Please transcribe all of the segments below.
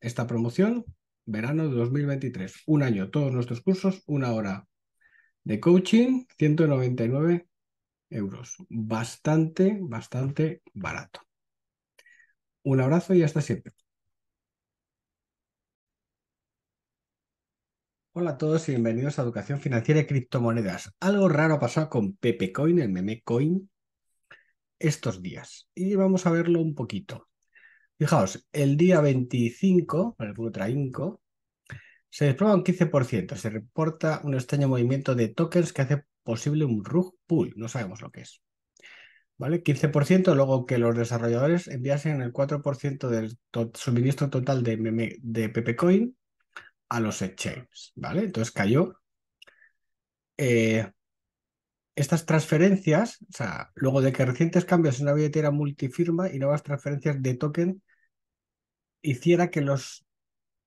esta promoción, verano de 2023. Un año, todos nuestros cursos, una hora de coaching, 199 euros. Bastante, bastante barato. Un abrazo y hasta siempre. Hola a todos y bienvenidos a Educación Financiera y Criptomonedas. Algo raro ha pasado con Pepecoin, el meme coin, estos días. Y vamos a verlo un poquito. Fijaos, el día 25, en el traínco, se desploma un 15%. Se reporta un extraño movimiento de tokens que hace posible un rug pool. No sabemos lo que es. ¿Vale? 15%, luego que los desarrolladores enviasen el 4% del suministro total de, de a los exchanges. ¿Vale? Entonces cayó. Eh, estas transferencias, o sea, luego de que recientes cambios en una billetera multifirma y nuevas transferencias de token hiciera que los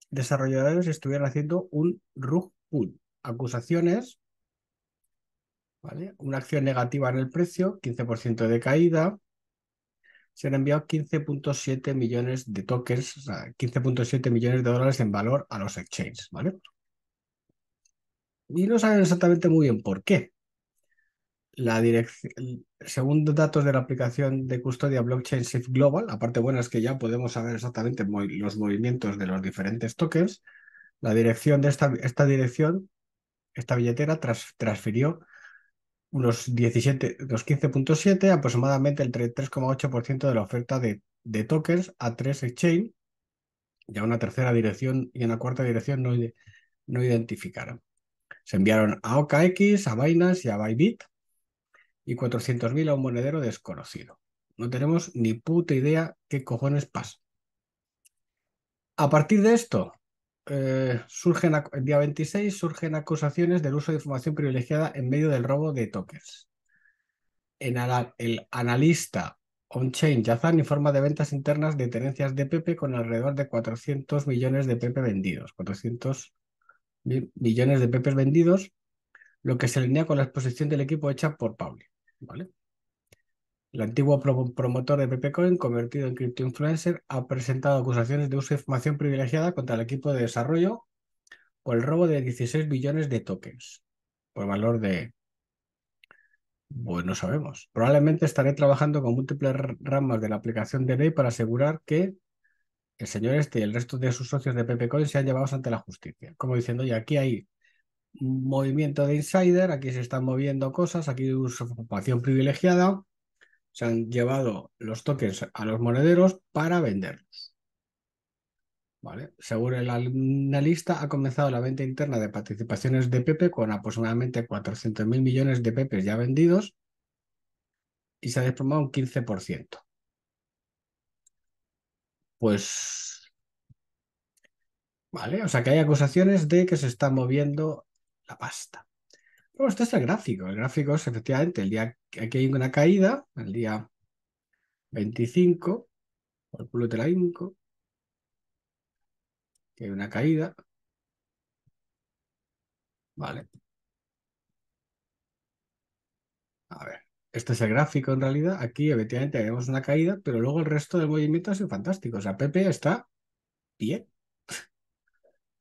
desarrolladores estuvieran haciendo un rug pull. Acusaciones, ¿vale? Una acción negativa en el precio, 15% de caída. Se han enviado 15.7 millones de tokens, o sea, 15.7 millones de dólares en valor a los exchanges, ¿vale? Y no saben exactamente muy bien por qué la dirección, según datos de la aplicación de custodia blockchain Shift Global, aparte parte buena es que ya podemos saber exactamente los movimientos de los diferentes tokens, la dirección de esta, esta dirección, esta billetera transfirió unos 17, los 15.7, aproximadamente el 3,8% de la oferta de, tokens a tres exchange ya una tercera dirección y una cuarta dirección no, no identificaron. Se enviaron a OKX, a Binance y a Bybit y 400.000 a un monedero desconocido. No tenemos ni puta idea qué cojones pasa. A partir de esto, eh, surgen, el día 26 surgen acusaciones del uso de información privilegiada en medio del robo de tokens. En el analista on-chain Yazan informa de ventas internas de tenencias de Pepe con alrededor de 400 millones de Pepe vendidos. 400 millones de Pepe vendidos, lo que se alinea con la exposición del equipo hecha por Pauli. El antiguo promotor de PepeCoin, convertido en Influencer ha presentado acusaciones de uso de información privilegiada contra el equipo de desarrollo o el robo de 16 billones de tokens, por valor de... Bueno, no sabemos. Probablemente estaré trabajando con múltiples ramas de la aplicación de ley para asegurar que el señor este y el resto de sus socios de Coin sean llevados ante la justicia. Como diciendo, y aquí hay movimiento de insider, aquí se están moviendo cosas, aquí hay ocupación privilegiada, se han llevado los tokens a los monederos para venderlos. ¿Vale? Según el analista, ha comenzado la venta interna de participaciones de Pepe con aproximadamente 400.000 millones de Pepe ya vendidos y se ha desplomado un 15%. Pues Vale, o sea que hay acusaciones de que se está moviendo pasta. este este es el gráfico. El gráfico es efectivamente el día aquí hay una caída, el día 25, por culo de la inco, que hay una caída. Vale. A ver, este es el gráfico en realidad. Aquí efectivamente tenemos una caída, pero luego el resto del movimiento ha sido fantástico. O sea, Pepe está bien.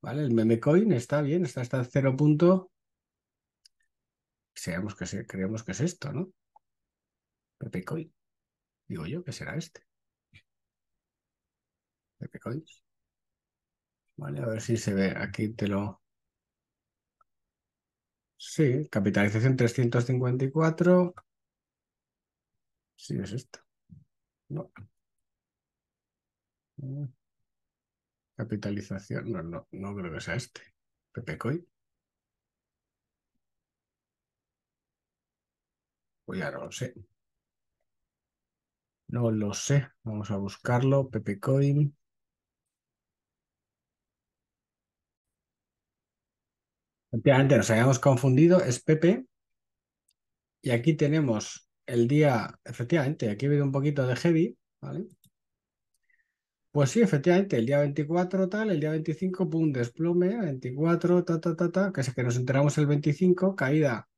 ¿Vale? El memecoin está bien, está hasta cero punto. Seamos que creemos que es esto, ¿no? Pepecoin. Digo yo que será este. Pepecoin. Vale, a ver si se ve. Aquí te lo. Sí, capitalización 354. Sí, es esto. No. Capitalización, no, no, no creo que sea este. ¿Pepecoin? Pues ya no lo sé. No lo sé. Vamos a buscarlo. Pepecoin. Efectivamente, nos habíamos confundido. Es Pepe. Y aquí tenemos el día, efectivamente, aquí ha un poquito de heavy, ¿vale? Pues sí, efectivamente, el día 24 tal, el día 25, pum, desplome, 24, ta, ta, ta, ta, que, que nos enteramos el 25, caída,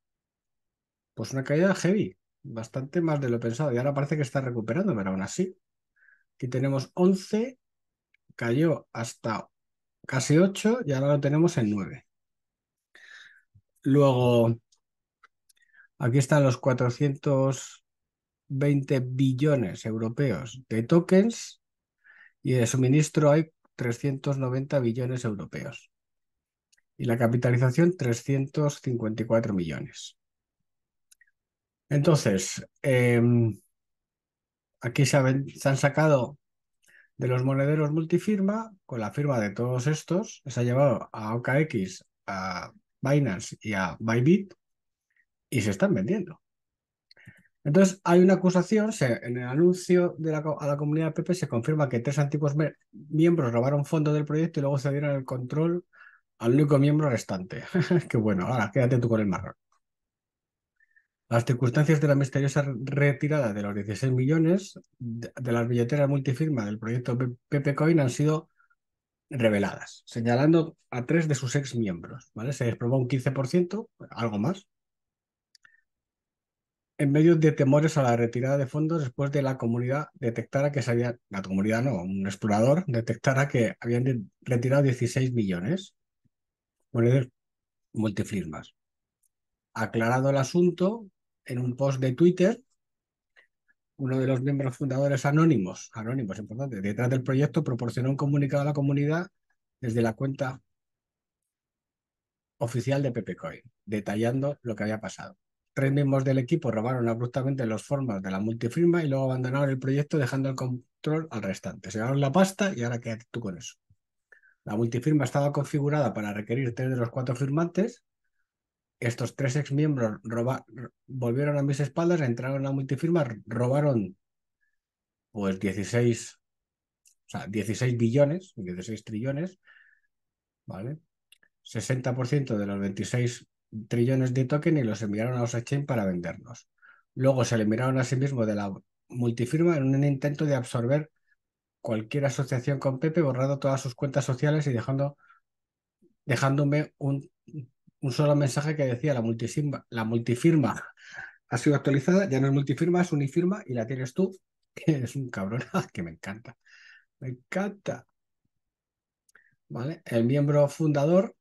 pues una caída heavy, bastante más de lo pensado, y ahora parece que está recuperando, pero aún así. Aquí tenemos 11, cayó hasta casi 8 y ahora lo tenemos en 9. Luego, aquí están los 420 billones europeos de tokens y de suministro hay 390 billones europeos y la capitalización 354 millones. Entonces, em, aquí se, se, han sacado de los monederos multifirma, con la firma de todos estos, se ha llevado a OKX, a Binance y a Bybit, y se están vendiendo. Entonces, hay una acusación, en el anuncio de la, a la comunidad de PP se confirma que tres antiguos miembros robaron fondos del proyecto y luego se dieron el control al único miembro restante. Qué bueno, ahora quédate tú con el marrón. Las circunstancias de la misteriosa retirada de los 16 millones de, las billeteras multifirma del proyecto PP Coin han sido reveladas, señalando a tres de sus ex miembros. ¿vale? Se desprobó un 15%, algo más, en medio de temores a la retirada de fondos después de la comunidad detectara que se había, la comunidad no, un explorador detectara que habían retirado 16 millones el multifirmas. Aclarado el asunto, en un post de Twitter, uno de los miembros fundadores anónimos, anónimos, importante, detrás del proyecto proporcionó un comunicado a la comunidad desde la cuenta oficial de PepeCoin, detallando lo que había pasado tres miembros del equipo robaron abruptamente los formas de la multifirma y luego abandonaron el proyecto dejando el control al restante. Se llevaron la pasta y ahora quédate tú con eso. La multifirma estaba configurada para requerir tres de los cuatro firmantes. Estos tres ex exmiembros volvieron a mis espaldas, entraron a la multifirma, robaron pues 16, o sea, 16 billones, 16 trillones, ¿vale? 60% de los 26 trillones de token y los enviaron a los exchange para vendernos, Luego se eliminaron a sí mismo de la multifirma en un intento de absorber cualquier asociación con Pepe, borrando todas sus cuentas sociales y dejando, dejándome un, solo mensaje que decía la, la multifirma ha sido actualizada, ya no es multifirma, es unifirma y la tienes tú, que es un cabrón, que me encanta. Me encanta. ¿Vale? El miembro fundador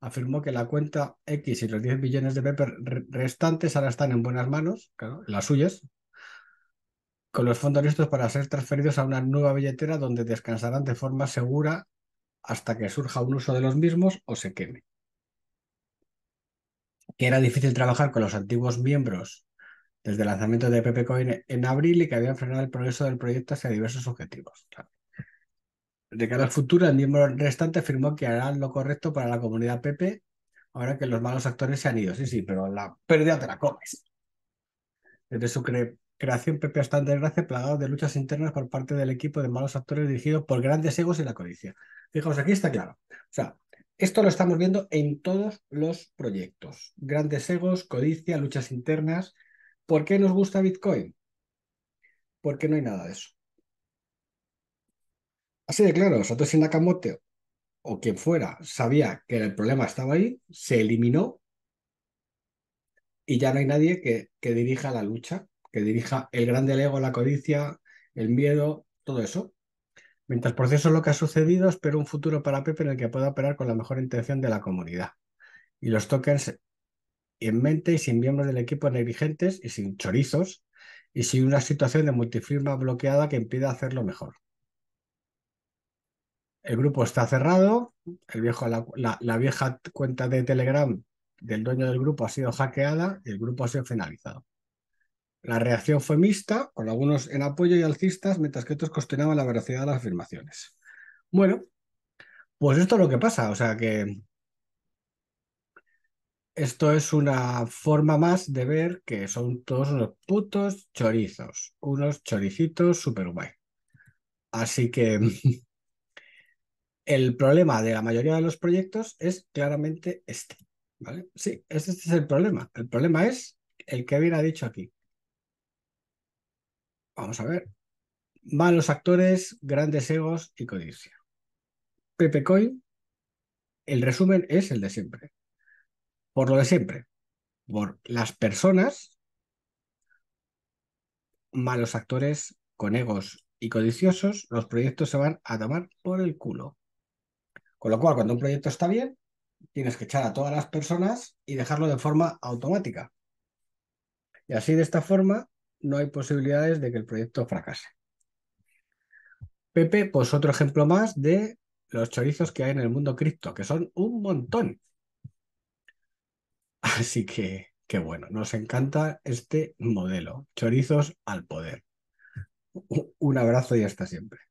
afirmó que la cuenta X y los 10 billones de Pepper restantes ahora están en buenas manos, claro, las suyas, con los fondos listos para ser transferidos a una nueva billetera donde descansarán de forma segura hasta que surja un uso de los mismos o se queme. Que era difícil trabajar con los antiguos miembros desde el lanzamiento de PepeCoin en abril y que habían frenado el progreso del proyecto hacia diversos objetivos. De cara al futuro, el miembro restante afirmó que harán lo correcto para la comunidad Pepe ahora que los malos actores se han ido. Sí, sí, pero la pérdida te la comes. Desde su creación, Pepe está en desgracia, plagado de luchas internas por parte del equipo de malos actores dirigido por grandes egos y la codicia. Fijaos, aquí está claro. O sea, esto lo estamos viendo en todos los proyectos. Grandes egos, codicia, luchas internas. ¿Por qué nos gusta Bitcoin? Porque no hay nada de eso. Así ah, de claro, Satoshi Nakamoto o quien fuera sabía que el problema estaba ahí, se eliminó y ya no hay nadie que, dirija la lucha, que dirija el grande ego, la codicia, el miedo, todo eso. Mientras proceso lo que ha sucedido, espero un futuro para Pepe en el que pueda operar con la mejor intención de la comunidad. Y los tokens en mente y sin miembros del equipo negligentes y sin chorizos y sin una situación de multifirma bloqueada que impida hacerlo mejor el grupo está cerrado, la, vieja cuenta de Telegram del dueño del grupo ha sido hackeada y el grupo ha sido finalizado. La reacción fue mixta, con algunos en apoyo y alcistas, mientras que otros cuestionaban la veracidad de las afirmaciones. Bueno, pues esto es lo que pasa, o sea que esto es una forma más de ver que son todos unos putos chorizos, unos choricitos super guay. Así que el problema de la mayoría de los proyectos es claramente este. ¿vale? Sí, este, este es el problema. El problema es el que viene dicho aquí. Vamos a ver. Malos actores, grandes egos y codicia. PepeCoin, Coin, el resumen es el de siempre. Por lo de siempre. Por las personas, malos actores con egos y codiciosos, los proyectos se van a tomar por el culo. Con lo cual, cuando un proyecto está bien, tienes que echar a todas las personas y dejarlo de forma automática. Y así de esta forma no hay posibilidades de que el proyecto fracase. Pepe, pues otro ejemplo más de los chorizos que hay en el mundo cripto, que son un montón. Así que, qué bueno, nos encanta este modelo. Chorizos al poder. Un abrazo y hasta siempre.